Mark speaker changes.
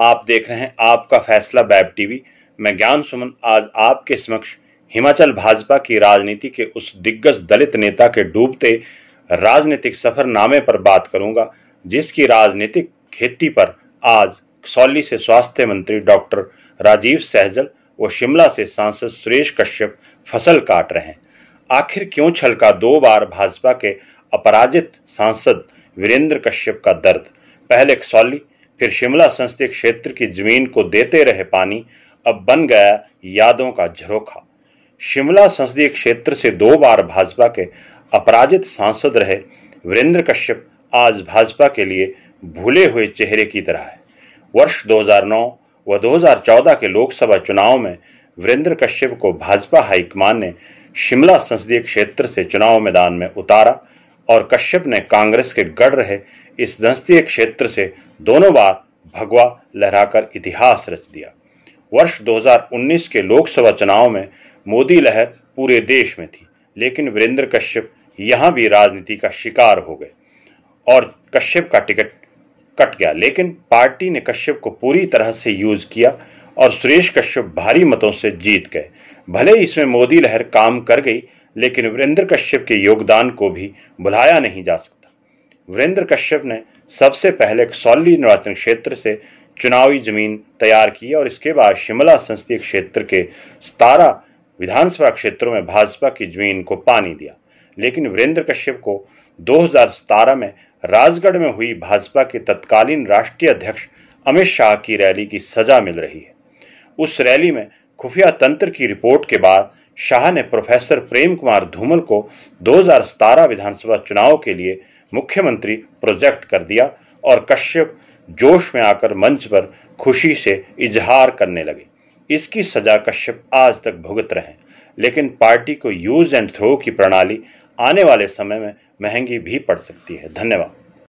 Speaker 1: आप देख रहे हैं आपका फैसला बैब टीवी मैं ज्ञान सुमन आज आपके समक्ष हिमाचल भाजपा की राजनीति के उस दिग्गज दलित नेता के डूबते राजनीतिक सफरनामे पर बात करूंगा जिसकी राजनीतिक खेती पर आज कसौली से स्वास्थ्य मंत्री डॉक्टर राजीव सहजल व शिमला से सांसद सुरेश कश्यप फसल काट रहे हैं आखिर क्यों छलका दो बार भाजपा के अपराजित सांसद वीरेंद्र कश्यप का दर्द पहले कसौली फिर शिमला संसदीय क्षेत्र की जमीन को देते रहे पानी अब बन गया यादों का झरोखा शिमला संसदीय क्षेत्र से दो बार भाजपा के अपराजित सांसद रहे वीरेंद्र कश्यप आज भाजपा के लिए भूले हुए चेहरे की तरह है वर्ष 2009 व 2014 के लोकसभा चुनाव में वीरेंद्र कश्यप को भाजपा हाईकमान ने शिमला संसदीय क्षेत्र से चुनाव मैदान में उतारा और कश्यप ने कांग्रेस के गढ़ रहे इस संसदीय क्षेत्र से दोनों बार भगवा लहराकर इतिहास रच दिया वर्ष 2019 के लोकसभा चुनाव में मोदी लहर पूरे देश में थी लेकिन वीरेंद्र कश्यप यहां भी राजनीति का शिकार हो गए और कश्यप का टिकट कट गया लेकिन पार्टी ने कश्यप को पूरी तरह से यूज किया और सुरेश कश्यप भारी मतों से जीत गए भले इसमें मोदी लहर काम कर गई लेकिन वीरेंद्र कश्यप के योगदान को भी भुलाया नहीं जा सकता वीरेंद्र कश्यप ने सबसे पहले कसौली निर्वाचन क्षेत्र से चुनावी जमीन तैयार की और इसके बाद शिमला संसदीय क्षेत्र के सतारा विधानसभा क्षेत्रों में भाजपा की जमीन को पानी दिया लेकिन वीरेंद्र कश्यप को दो में राजगढ़ में हुई भाजपा के तत्कालीन राष्ट्रीय अध्यक्ष अमित शाह की रैली की सजा मिल रही है उस रैली में खुफिया तंत्र की रिपोर्ट के बाद शाह ने प्रोफेसर प्रेम कुमार धूमल को 2017 विधानसभा चुनाव के लिए मुख्यमंत्री प्रोजेक्ट कर दिया और कश्यप जोश में आकर मंच पर खुशी से इजहार करने लगे इसकी सजा कश्यप आज तक भुगत रहे लेकिन पार्टी को यूज एंड थ्रो की प्रणाली आने वाले समय में महंगी भी पड़ सकती है धन्यवाद